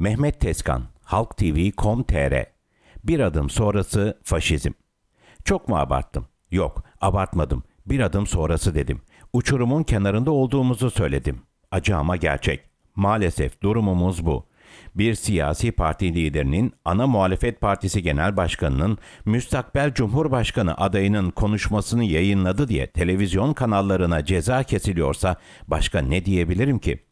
Mehmet Tezkan, halktv.com.tr Bir adım sonrası faşizm. Çok mu abarttım? Yok, abartmadım. Bir adım sonrası dedim. Uçurumun kenarında olduğumuzu söyledim. Acı ama gerçek. Maalesef durumumuz bu. Bir siyasi parti liderinin, ana muhalefet partisi genel başkanının, müstakbel cumhurbaşkanı adayının konuşmasını yayınladı diye televizyon kanallarına ceza kesiliyorsa başka ne diyebilirim ki?''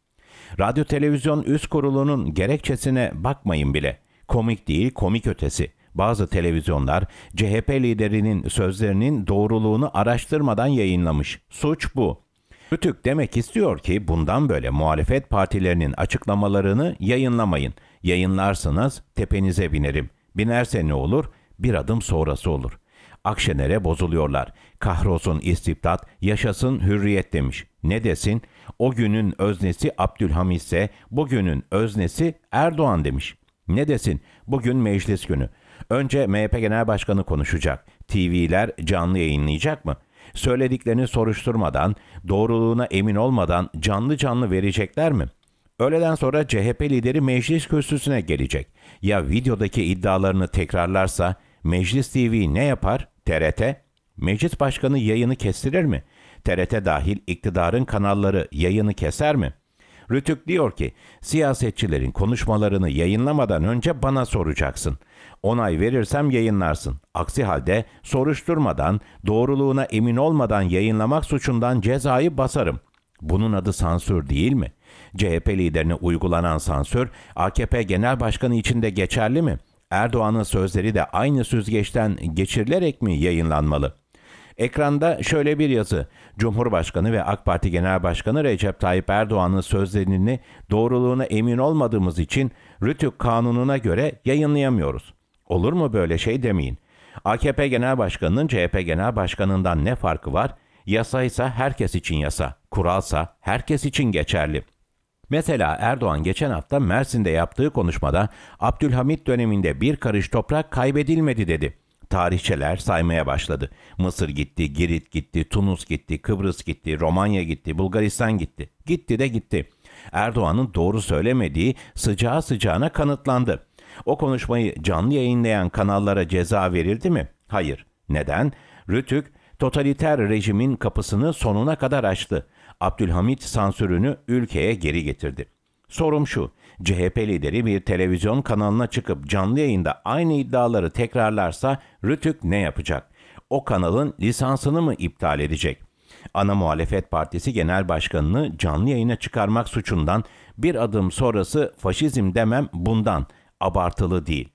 Radyo televizyon üst kurulunun gerekçesine bakmayın bile. Komik değil, komik ötesi. Bazı televizyonlar CHP liderinin sözlerinin doğruluğunu araştırmadan yayınlamış. Suç bu. Rütük demek istiyor ki bundan böyle muhalefet partilerinin açıklamalarını yayınlamayın. Yayınlarsanız tepenize binerim. Binerse ne olur? Bir adım sonrası olur.'' Akşener'e bozuluyorlar. Kahrolsun istibdat, yaşasın hürriyet demiş. Ne desin? O günün öznesi Abdülhamit ise bugünün öznesi Erdoğan demiş. Ne desin? Bugün meclis günü. Önce MHP Genel Başkanı konuşacak. TV'ler canlı yayınlayacak mı? Söylediklerini soruşturmadan, doğruluğuna emin olmadan canlı canlı verecekler mi?'' Öğleden sonra CHP lideri meclis kürsüsüne gelecek. Ya videodaki iddialarını tekrarlarsa Meclis TV ne yapar? TRT, meclis başkanı yayını kestirir mi? TRT dahil iktidarın kanalları yayını keser mi? Rütük diyor ki siyasetçilerin konuşmalarını yayınlamadan önce bana soracaksın. Onay verirsem yayınlarsın. Aksi halde soruşturmadan, doğruluğuna emin olmadan yayınlamak suçundan cezayı basarım. Bunun adı sansür değil mi? CHP liderine uygulanan sansür AKP Genel Başkanı için de geçerli mi?'' Erdoğan'ın sözleri de aynı süzgeçten geçirilerek mi yayınlanmalı? Ekranda şöyle bir yazı. Cumhurbaşkanı ve AK Parti Genel Başkanı Recep Tayyip Erdoğan'ın sözlerini doğruluğuna emin olmadığımız için Rütük kanununa göre yayınlayamıyoruz. Olur mu böyle şey demeyin. AKP Genel Başkanı'nın CHP Genel Başkanı'ndan ne farkı var? Yasaysa herkes için yasa, kuralsa herkes için geçerli.'' Mesela Erdoğan geçen hafta Mersin'de yaptığı konuşmada Abdülhamit döneminde bir karış toprak kaybedilmedi dedi. Tarihçeler saymaya başladı. Mısır gitti, Girit gitti, Tunus gitti, Kıbrıs gitti, Romanya gitti, Bulgaristan gitti. Gitti de gitti. Erdoğan'ın doğru söylemediği sıcağı sıcağına kanıtlandı. O konuşmayı canlı yayınlayan kanallara ceza verildi mi? Hayır. Neden? Rütük totaliter rejimin kapısını sonuna kadar açtı. Abdülhamit sansürünü ülkeye geri getirdi. Sorum şu, CHP lideri bir televizyon kanalına çıkıp canlı yayında aynı iddiaları tekrarlarsa Rütük ne yapacak? O kanalın lisansını mı iptal edecek? Ana Muhalefet Partisi Genel Başkanı'nı canlı yayına çıkarmak suçundan bir adım sonrası faşizm demem bundan abartılı değil.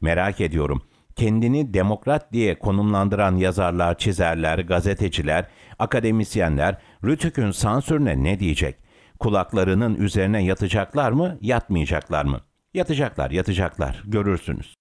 Merak ediyorum kendini demokrat diye konumlandıran yazarlar, çizerler, gazeteciler, akademisyenler Rütük'ün sansürüne ne diyecek? Kulaklarının üzerine yatacaklar mı, yatmayacaklar mı? Yatacaklar, yatacaklar. Görürsünüz.